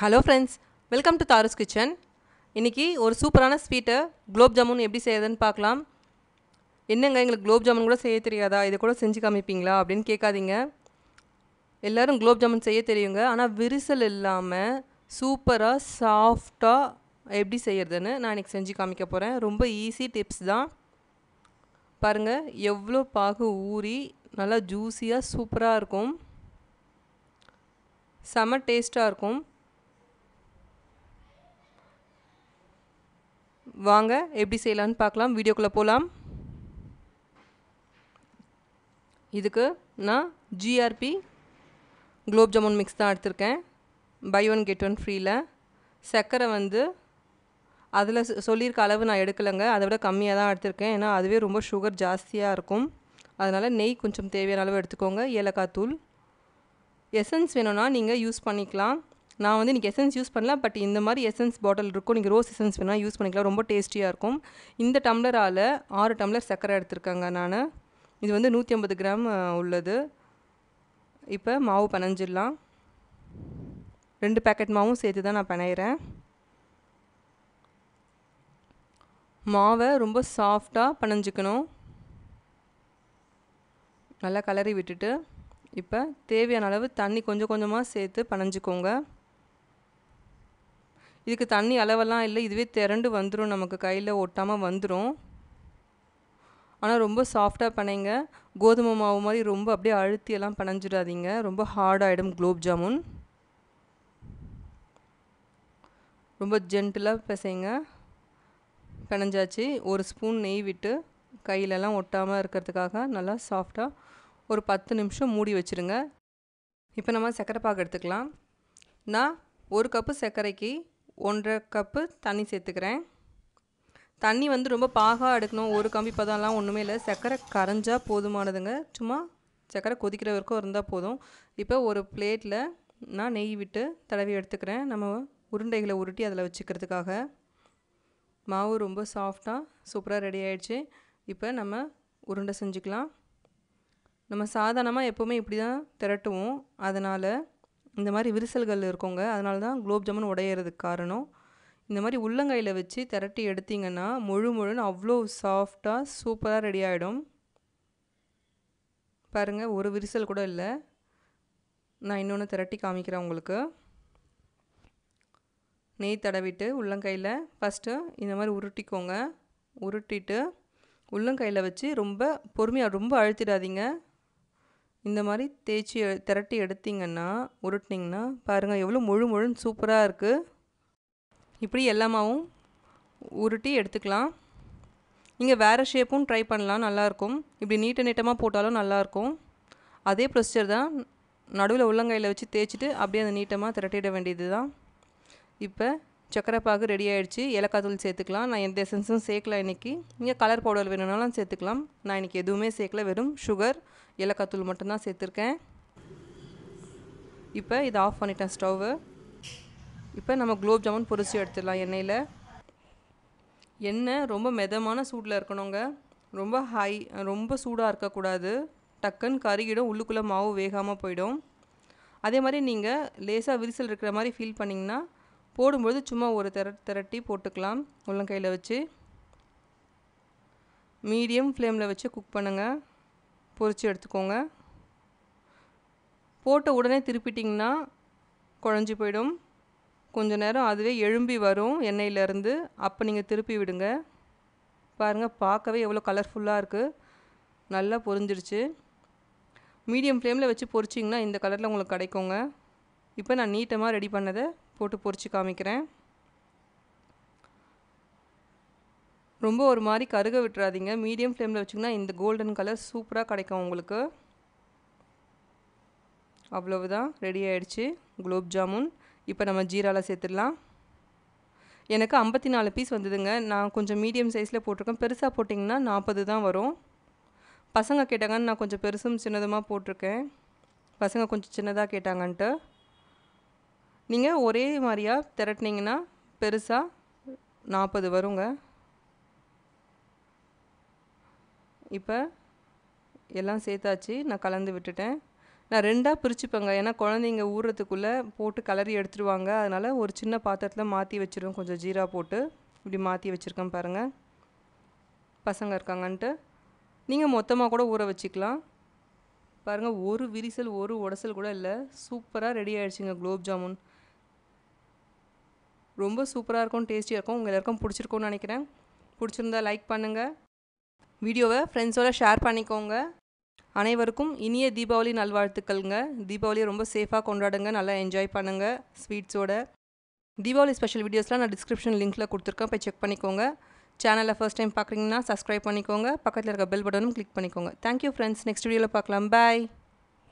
hello friends welcome to Thara's kitchen இன்றைக்கி ஒரு சூப்பரான ஸ்வீட்டை குலோப் ஜாமுன் எப்படி செய்யறதுன்னு பார்க்கலாம் என்னங்க எங்களுக்கு குலோப் ஜாமுன் கூட செய்ய தெரியாதா இதை கூட செஞ்சு காமிப்பீங்களா அப்படின்னு கேட்காதீங்க எல்லோரும் குலோப் ஜாமுன் செய்ய தெரியுங்க ஆனால் விரிசல் இல்லாமல் சூப்பராக சாஃப்டாக எப்படி செய்கிறதுன்னு நான் இன்றைக்கி செஞ்சு காமிக்க போகிறேன் ரொம்ப ஈஸி டிப்ஸ் தான் பாருங்கள் எவ்வளோ பாகு ஊறி நல்லா ஜூஸியாக சூப்பராக இருக்கும் செம டேஸ்ட்டாக இருக்கும் வாங்க எப்படி செய்யலான்னு பார்க்கலாம் வீடியோக்குள்ளே போகலாம் இதுக்கு நான் ஜிஆர்பி குலோப் ஜாமுன் மிக்ஸ் தான் எடுத்திருக்கேன் பை ஒன் கெட் ஒன் ஃப்ரீயில் சர்க்கரை வந்து அதில் சொல்லியிருக்க அளவு நான் எடுக்கலைங்க அதை விட கம்மியாக தான் எடுத்திருக்கேன் ஏன்னா அதுவே ரொம்ப சுகர் ஜாஸ்தியாக இருக்கும் அதனால் நெய் கொஞ்சம் தேவையான அளவு எடுத்துக்கோங்க ஏலக்காய் தூள் எசன்ஸ் வேணும்னா நீங்கள் யூஸ் பண்ணிக்கலாம் நான் வந்து இன்றைக்கி எசன்ஸ் யூஸ் பண்ணல பட் இந்த மாதிரி எசன்ஸ் பாட்டில் இருக்கும் நீங்கள் ரோஸ் எசன்ஸ் வேணால் யூஸ் பண்ணிக்கலாம் ரொம்ப டேஸ்டியாக இருக்கும் இந்த டம்ளரால் ஆறு டம்ளர் சர்க்கரை எடுத்திருக்காங்க நான் இது வந்து நூற்றி ஐம்பது கிராம் உள்ளது இப்போ மாவு பனைஞ்சிடலாம் ரெண்டு பேக்கெட் மாவும் சேர்த்து தான் நான் பிணையிறேன் மாவை ரொம்ப சாஃப்டாக பனைஞ்சிக்கணும் நல்லா கலரி விட்டுட்டு இப்போ தேவையான அளவு தண்ணி கொஞ்சம் கொஞ்சமாக சேர்த்து பனைஞ்சிக்கோங்க இதுக்கு தண்ணி அளவெல்லாம் இல்லை இதுவே திரண்டு வந்துடும் நமக்கு கையில் ஒட்டாமல் வந்துடும் ஆனால் ரொம்ப சாஃப்டாக பனைங்க கோதுமை மாவு மாதிரி ரொம்ப அப்படியே அழுத்தியெல்லாம் பணஞ்சிடாதீங்க ரொம்ப ஹார்டாகிடும் குலோப் ஜாமுன் ரொம்ப ஜென்டிலாக பிசைங்க பிணைஞ்சாச்சு ஒரு ஸ்பூன் நெய் விட்டு கையிலலாம் ஒட்டாமல் இருக்கிறதுக்காக நல்லா சாஃப்டாக ஒரு பத்து நிமிஷம் மூடி வச்சுருங்க இப்போ நம்ம சர்க்கரை பாக்கு எடுத்துக்கலாம் நான் ஒரு கப்பு சர்க்கரைக்கு ஒன்றரை கப்பு தண்ணி சேர்த்துக்கிறேன் தண்ணி வந்து ரொம்ப பாகாக எடுக்கணும் ஒரு கம்பி பதம்லாம் ஒன்றுமே இல்லை சர்க்கரை கரைஞ்சால் போதுமானதுங்க சும்மா சர்க்கரை கொதிக்கிற வரைக்கும் இருந்தால் போதும் இப்போ ஒரு பிளேட்டில் நான் நெய் விட்டு தடவி எடுத்துக்கிறேன் நம்ம உருண்டைகளை உருட்டி அதில் வச்சுக்கிறதுக்காக மாவு ரொம்ப சாஃப்டாக சூப்பராக ரெடி ஆகிடுச்சு இப்போ நம்ம உருண்டை செஞ்சுக்கலாம் நம்ம சாதாரணமாக எப்போவுமே இப்படி தான் திரட்டுவோம் அதனால் இந்த மாதிரி விரிசல்கள் இருக்கோங்க அதனால தான் குலோப் ஜாமுன் உடையிறதுக்கு காரணம் இந்த மாதிரி உள்ளங்கையில் வச்சு திரட்டி எடுத்திங்கன்னா முழு முழுன்னு அவ்வளோ சாஃப்டாக சூப்பராக ரெடி ஆகிடும் பாருங்கள் ஒரு விரிசல் கூட இல்லை நான் இன்னொன்று திரட்டி காமிக்கிறேன் உங்களுக்கு நெய் தடவிட்டு உள்ளங்கையில் ஃபஸ்ட்டு இந்த மாதிரி உருட்டிக்கோங்க உருட்டிட்டு உள்ளங்கையில் வச்சு ரொம்ப பொறுமையாக ரொம்ப அழுத்திடாதீங்க இந்த மாதிரி தேய்ச்சி திரட்டி எடுத்திங்கன்னா உருட்டினிங்கன்னா பாருங்கள் எவ்வளோ முழு முழுன்னு சூப்பராக இருக்குது இப்படி எல்லாமாவும் உருட்டி எடுத்துக்கலாம் நீங்கள் வேறு ஷேப்பும் ட்ரை பண்ணலாம் நல்லாயிருக்கும் இப்படி நீட்ட நீட்டமாக போட்டாலும் நல்லாயிருக்கும் அதே ப்ரொசீஜர் தான் நடுவில் உள்ளங்கையில் வச்சு தேய்ச்சிட்டு அப்படியே அந்த நீட்டமாக திரட்டிட வேண்டியது தான் இப்போ சக்கரை பாகு ரெடி ஆகிடுச்சு ஏலக்காய் தூள் சேர்த்துக்கலாம் நான் எந்த எசன்ஸும் சேர்க்கல இன்றைக்கி நீங்கள் கலர் பவுடர் வேணும்னாலும் சேர்த்துக்கலாம் நான் இன்றைக்கி எதுவுமே சேர்க்கல வெறும் சுகர் ஏலக்காய் தூள் மட்டும்தான் சேர்த்துருக்கேன் இப்போ இதை ஆஃப் பண்ணிட்டேன் ஸ்டவ்வு இப்போ நம்ம குலோப் ஜாமுன் பொரிச்சு எடுத்துடலாம் எண்ணெயில் எண்ணெய் ரொம்ப மிதமான சூடில் இருக்கணுங்க ரொம்ப ஹை ரொம்ப சூடாக இருக்கக்கூடாது டக்குன்னு கருகிடும் உள்ளுக்குள்ளே மாவு வேகாமல் போயிடும் அதே மாதிரி நீங்கள் லேசாக விரிசல் இருக்கிற மாதிரி ஃபீல் பண்ணிங்கன்னா போடும்பொழுது சும்மா ஒரு திர திரட்டி போட்டுக்கலாம் உள்ளங்கையில் வச்சு மீடியம் ஃப்ளேமில் வச்சு குக் பண்ணுங்கள் பொரித்து எடுத்துக்கோங்க போட்ட உடனே திருப்பிட்டிங்கன்னா குழஞ்சி போயிடும் கொஞ்ச நேரம் அதுவே எழும்பி வரும் எண்ணெயிலேருந்து அப்போ நீங்கள் திருப்பி விடுங்க பாருங்கள் பார்க்கவே எவ்வளோ கலர்ஃபுல்லாக இருக்குது நல்லா பொரிஞ்சிருச்சு மீடியம் ஃப்ளேமில் வச்சு பொரிச்சிங்கன்னா இந்த கலரில் உங்களுக்கு கிடைக்குங்க இப்போ நான் நீட்டமாக ரெடி பண்ணதை போட்டு பொறிச்சு காமிக்கிறேன் ரொம்ப ஒரு மாதிரி கருக விட்டுறாதீங்க மீடியம் ஃப்ளேமில் வச்சிங்கன்னா இந்த கோல்டன் கலர் சூப்பராக கிடைக்கும் உங்களுக்கு அவ்வளவுதான் ரெடி ஆகிடுச்சு குலோப் ஜாமுன் இப்போ நம்ம ஜீராவில் சேர்த்துடலாம் எனக்கு ஐம்பத்தி நாலு பீஸ் வந்ததுங்க நான் கொஞ்சம் மீடியம் சைஸில் போட்டிருக்கேன் பெருசாக போட்டிங்கன்னா நாற்பது தான் வரும் பசங்க கேட்டாங்கன்னு நான் கொஞ்சம் பெருசும் சின்னதுமாக போட்டிருக்கேன் பசங்க கொஞ்சம் சின்னதாக கேட்டாங்கன்ட்டு நீங்கள் ஒரே மாதிரியாக திரட்டினீங்கன்னா பெருசாக நாற்பது வருங்க இப்போ எல்லாம் சேர்த்தாச்சு நான் கலந்து விட்டுட்டேன் நான் ரெண்டாக பிரிச்சுப்பேங்க ஏன்னா குழந்தைங்க ஊறுறதுக்குள்ளே போட்டு கலரி எடுத்துருவாங்க அதனால் ஒரு சின்ன பாத்திரத்தில் மாற்றி வச்சுருவோம் கொஞ்சம் ஜீரா போட்டு இப்படி மாற்றி வச்சுருக்கேன் பாருங்கள் பசங்க இருக்காங்கன்ட்டு நீங்கள் மொத்தமாக கூட ஊற வச்சுக்கலாம் பாருங்கள் ஒரு விரிசல் ஒரு உடசல் கூட இல்லை சூப்பராக ரெடி ஆகிடுச்சிங்க குலோப் ஜாமுன் ரொம்ப சூப்பராக இருக்கும் டேஸ்டியாக இருக்கும் உங்கள் எல்லாருக்கும் பிடிச்சிருக்கும்னு நினைக்கிறேன் பிடிச்சிருந்தா லைக் பண்ணுங்கள் வீடியோவை ஃப்ரெண்ட்ஸோட ஷேர் பண்ணிக்கோங்க அனைவருக்கும் இனிய தீபாவளி நல்வாழ்த்துக்கள்ங்க தீபாவளியை ரொம்ப சேஃபாக கொண்டாடுங்க நல்லா என்ஜாய் பண்ணுங்கள் ஸ்வீட்ஸோட தீபாவளி ஸ்பெஷல் வீடியோஸ்லாம் நான் டிஸ்கிரிப்ஷன் லிங்க்கில் கொடுத்துருக்கேன் போய் செக் பண்ணிக்கோங்க சேனலை ஃபஸ்ட் டைம் பார்க்குறீங்கன்னா சப்ஸ்கிரைப் பண்ணிக்கோங்க பக்கத்தில் இருக்க பெல் பட்டனும் கிளிக் பண்ணிக்கோங்க தேங்க்யூ ஃப்ரெண்ட்ஸ் நெக்ஸ்ட் வீடியோவில் பார்க்கலாம் பாய்